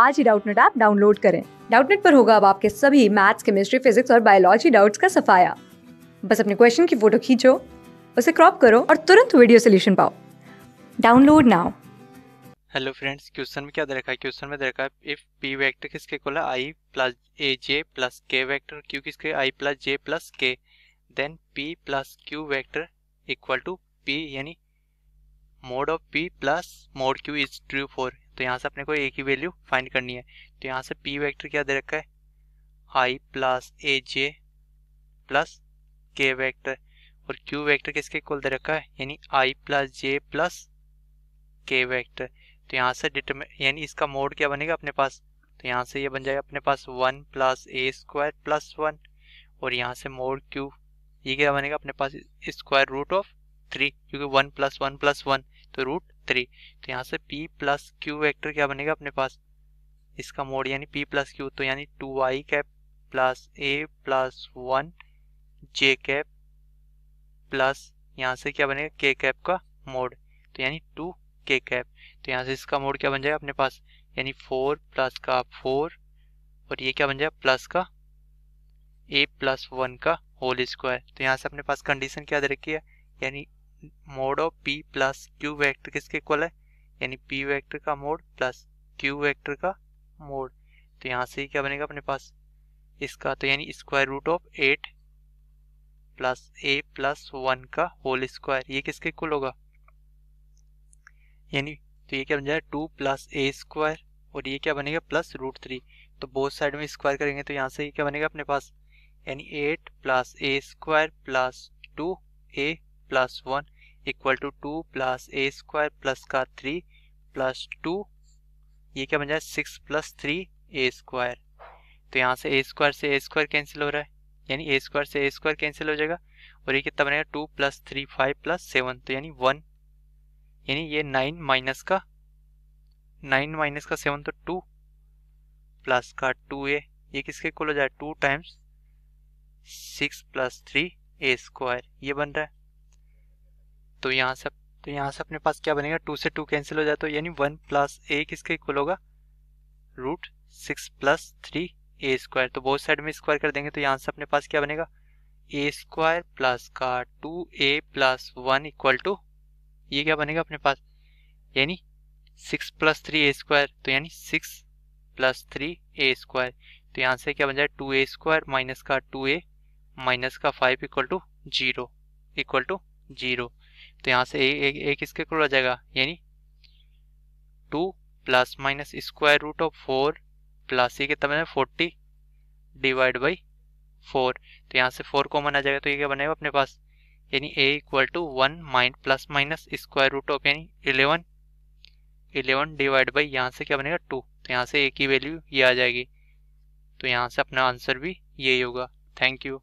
आज ही Doubtnut app download करें डाउटनेट पर होगा अब आपके सभी मैथ्स केमिस्ट्री फिजिक्स और बायोलॉजी डाउट्स का सफाया बस अपने क्वेश्चन की फोटो खींचो उसे क्रॉप करो और तुरंत वीडियो सोल्यूशन पाओ download now hello friends question में क्या दे रखा है क्वेश्चन में दे रखा है इफ पी वेक्टर किसके है I plus A J plus K vector Q किसके I plus J plus K then P plus Q vector equal to P यानी mod of P plus mod Q is true for तो यहाँ से अपने को ए की वैल्यू फाइंड करनी है तो यहाँ से पी वैक्टर क्या दे रखा है I plus A J plus K vector और क्यू वैक्टर किसके कुल दे रखा है यानी I plus J plus K vector तो यहाँ से डिटर्म यानी इसका मोड क्या बनेगा अपने पास तो यहाँ से ये यह बन जाएगा अपने पास one plus A square plus one और यहाँ से मोड क्यू ये क्या बनेगा अपने पास स्क्वायर रूट ऑफ थ्री क्योंकि one plus one plus one तो रूट थ्री तो यहाँ से पी प्लस क्यू वैक्टर क्या बनेगा अपने पास इसका मोड यानी पी प्लस क्यू तो यानी two Y cap plus A plus one J cap plus यहाँ से क्या बनेगा के कैप का मोड तो यानी टू के कैप तो यहाँ से इसका मोड क्या बन जाएगा अपने पास यानी फोर प्लस का फोर और ये क्या बन जाएगा प्लस का ए प्लस वन का होल स्क्वायर तो यहाँ से अपने पास कंडीशन क्या दे रखी है यानी mod of P plus Q vector किसके इक्वल है यानी पी वेक्टर का मोड प्लस क्यू वेक्टर का मोड तो यहाँ से क्या बनेगा अपने पास इसका तो यानी square root of eight plus A plus one का होल स्क्वायर ये किसके इक्वल होगा यानी तो ये क्या बन जाएगा टू प्लस ए स्क्वायर और ये क्या बनेगा प्लस रूट थ्री तो बोथ साइड में स्क्वायर करेंगे तो यहाँ से ये क्या बनेगा अपने पास यानी eight plus A square plus two A plus one equal to two plus A square plus का थ्री प्लस टू ये क्या बन जाए six plus three A square तो यहाँ से ए स्क्वायर से ए स्क्वायर कैंसिल हो रहा है यानी ए स्क्वायर से ए स्क्वायर कैंसिल हो जाएगा और ये कितना बनेगा two plus three five plus seven तो यानी वन यानी ये नाइन माइनस का नाइन माइनस का सेवन तो टू प्लस का टू ए ये किसके कुल हो जाए two times six plus three A square ये बन रहा है तो यहाँ से तो यहाँ से अपने पास क्या बनेगा टू से टू कैंसिल हो जाए तो यानी वन प्लस ए किसके इक्वल होगा root six plus three A square तो बहुत साइड में स्क्वायर कर देंगे तो यहाँ से अपने पास क्या बनेगा ए स्क्वायर प्लस का two A plus one equal to ये क्या बनेगा अपने पास यानी six plus three A square तो यानी six plus three A square तो यहाँ से क्या बन जाए टू ए स्क्वायर माइनस का टू ए माइनस का five equal to zero equal to zero तो यहाँ से ए, ए, एक स्क्वेयर जाएगा यानी two plus minus square root of four plus ये कितना बनेगा फोर्टी डिवाइड बाई फोर तो यहाँ से फोर कॉमन आ जाएगा तो ये क्या बनेगा अपने पास यानी A equal to one mine plus minus square root of यानी इलेवन इलेवन डिवाइड बाई यहाँ से क्या बनेगा टू तो यहाँ से ए की वैल्यू ये आ जाएगी तो यहाँ से अपना आंसर भी यही होगा थैंक यू